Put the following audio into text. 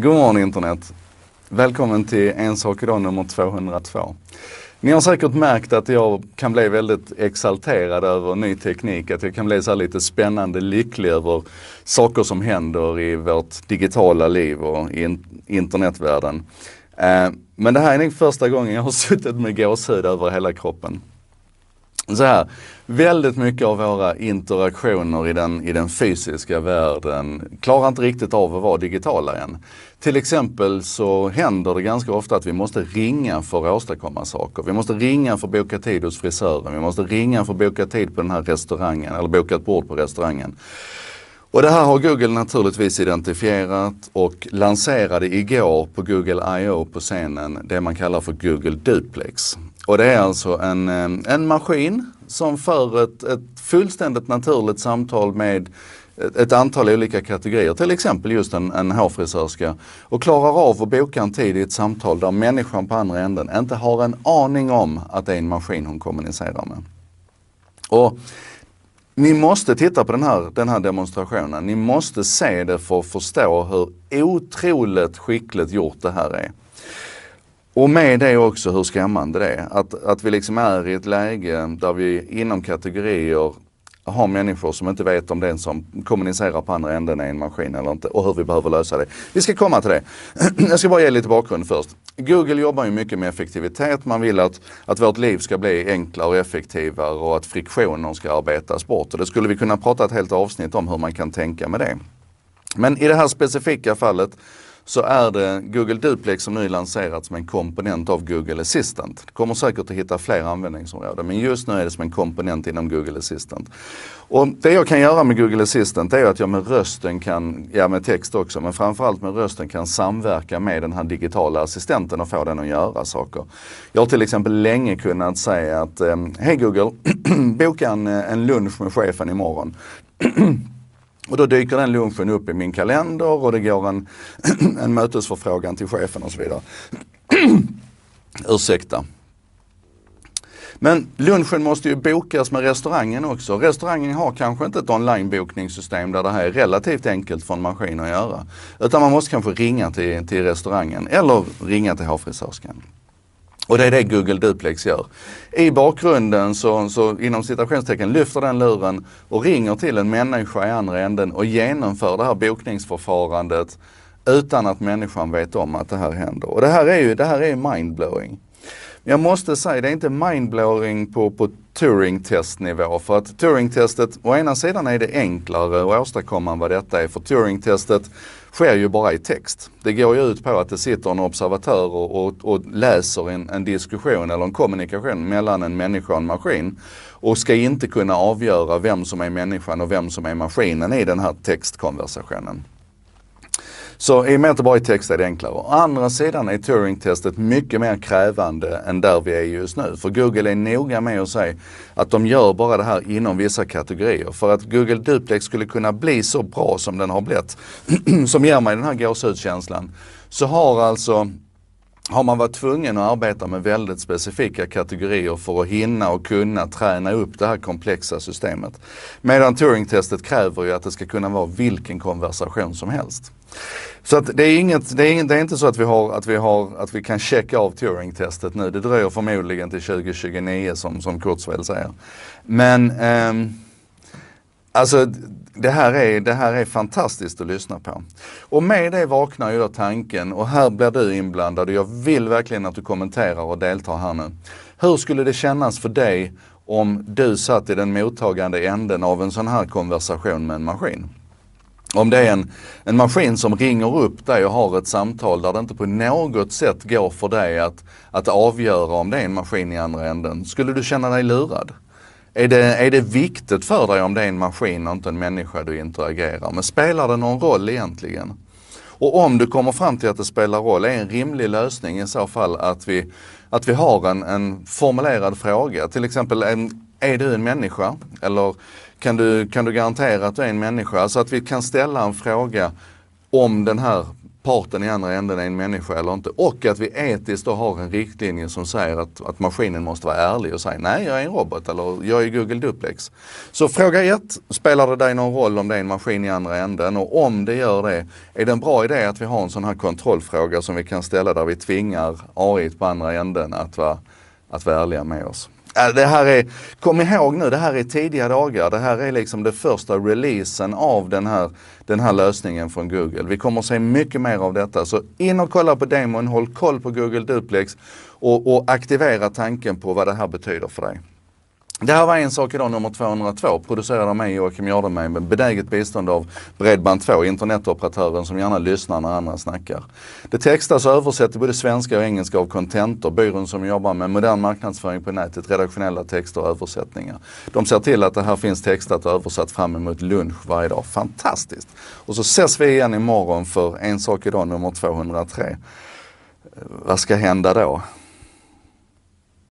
God morgon internet! Välkommen till En sak idag nummer 202. Ni har säkert märkt att jag kan bli väldigt exalterad över ny teknik, att jag kan bli så lite spännande lycklig över saker som händer i vårt digitala liv och i internetvärlden. Eh, men det här är nog första gången jag har suttit med gåshud över hela kroppen så här, väldigt mycket av våra interaktioner i den, i den fysiska världen klarar inte riktigt av att vara digitala än. Till exempel så händer det ganska ofta att vi måste ringa för att åstadkomma saker. Vi måste ringa för att boka tid hos frisören, vi måste ringa för att boka tid på den här restaurangen eller boka ett bord på restaurangen. Och det här har Google naturligtvis identifierat och lanserade igår på Google I.O. på scenen det man kallar för Google Duplex. Och det är alltså en, en maskin som för ett, ett fullständigt naturligt samtal med ett antal olika kategorier, till exempel just en, en hårfrisörska och klarar av att boka en tid i ett samtal där människan på andra änden inte har en aning om att det är en maskin hon kommunicerar med. Och ni måste titta på den här, den här demonstrationen. Ni måste se det för att förstå hur otroligt skickligt gjort det här är. Och med det också hur skrämmande det är. Att, att vi liksom är i ett läge där vi inom kategorier har människor som inte vet om den som kommunicerar på andra änden är en maskin eller inte och hur vi behöver lösa det. Vi ska komma till det. Jag ska bara ge lite bakgrund först. Google jobbar ju mycket med effektivitet. Man vill att, att vårt liv ska bli enklare och effektivare och att friktionen ska arbetas bort. Och det skulle vi kunna prata ett helt avsnitt om hur man kan tänka med det. Men i det här specifika fallet så är det Google Duplex som nu lanserats som en komponent av Google Assistant. Det kommer säkert att hitta fler användningsområden men just nu är det som en komponent inom Google Assistant. Och det jag kan göra med Google Assistant är att jag med rösten kan, ja med text också, men framförallt med rösten kan samverka med den här digitala assistenten och få den att göra saker. Jag har till exempel länge kunnat säga att, eh, hej Google, boka en, eh, en lunch med chefen imorgon. Och då dyker den lunchen upp i min kalender och det går en, en mötesförfrågan till chefen och så vidare. Ursäkta. Men lunchen måste ju bokas med restaurangen också. Restaurangen har kanske inte ett onlinebokningssystem där det här är relativt enkelt för en maskin att göra. Utan man måste kanske ringa till, till restaurangen eller ringa till hårfrisörskan. Och det är det Google Duplex gör. I bakgrunden så, så inom citationstecken lyfter den luren och ringer till en människa i andra änden och genomför det här bokningsförfarandet utan att människan vet om att det här händer. Och det här är ju det här är mindblowing. Jag måste säga, det är inte mindblowing på, på Turing-testnivå. För att Turing-testet, å ena sidan är det enklare att åstadkomma än vad detta är. För Turing-testet sker ju bara i text. Det går ju ut på att det sitter en observatör och, och, och läser en, en, diskussion eller en kommunikation mellan en människa och en maskin. Och ska inte kunna avgöra vem som är människan och vem som är maskinen i den här textkonversationen. Så i och med att det bara är text är det enklare. Å andra sidan är Turing-testet mycket mer krävande än där vi är just nu. För Google är noga med att säga att de gör bara det här inom vissa kategorier. För att Google Duplex skulle kunna bli så bra som den har blivit, som ger mig den här gåshudskänslan, så har alltså har man varit tvungen att arbeta med väldigt specifika kategorier för att hinna och kunna träna upp det här komplexa systemet. Medan Turing-testet kräver ju att det ska kunna vara vilken konversation som helst. Så att det, är inget, det, är det är inte så att vi, har, att vi, har, att vi kan checka av Turing-testet nu. Det dröjer förmodligen till 2029 som, som Kurzweil säger. Men ehm, Alltså, det här, är, det här är fantastiskt att lyssna på. Och med det vaknar ju då tanken, och här blir du inblandad och jag vill verkligen att du kommenterar och deltar här nu. Hur skulle det kännas för dig om du satt i den mottagande änden av en sån här konversation med en maskin? Om det är en, en maskin som ringer upp dig och har ett samtal där det inte på något sätt går för dig att, att avgöra om det är en maskin i andra änden. Skulle du känna dig lurad? Är det, är det viktigt för dig om det är en maskin och inte en människa du interagerar med? Spelar det någon roll egentligen? Och om du kommer fram till att det spelar roll, är en rimlig lösning i så fall att vi, att vi har en, en formulerad fråga? Till exempel, en, är du en människa? Eller kan du, kan du garantera att du är en människa? Så att vi kan ställa en fråga om den här parten i andra änden är en människa eller inte. Och att vi etiskt då har en riktlinje som säger att, att maskinen måste vara ärlig och säga nej, jag är en robot eller jag är Google Duplex. Så fråga ett, spelar det dig någon roll om det är en maskin i andra änden? Och om det gör det, är det en bra idé att vi har en sån här kontrollfråga som vi kan ställa där vi tvingar AI på andra änden att vara, att vara ärliga med oss? Äh, det här är, kom ihåg nu, det här är tidiga dagar. Det här är liksom den första releasen av den här, den här lösningen från Google. Vi kommer att se mycket mer av detta. Så in och kolla på demon, håll koll på Google Duplex och, och aktivera tanken på vad det här betyder för dig. Det här var En sak idag nummer 202, producerad av mig Joakim Jardenberg med bedäget bistånd av Bredband2, internetoperatören som gärna lyssnar när andra snackar. Det textas och översätts till både svenska och engelska av Contentor, byrån som jobbar med modern marknadsföring på nätet, redaktionella texter och översättningar. De ser till att det här finns textat och översatt fram emot lunch varje dag. Fantastiskt! Och så ses vi igen imorgon för En sak idag nummer 203. Eh, vad ska hända då?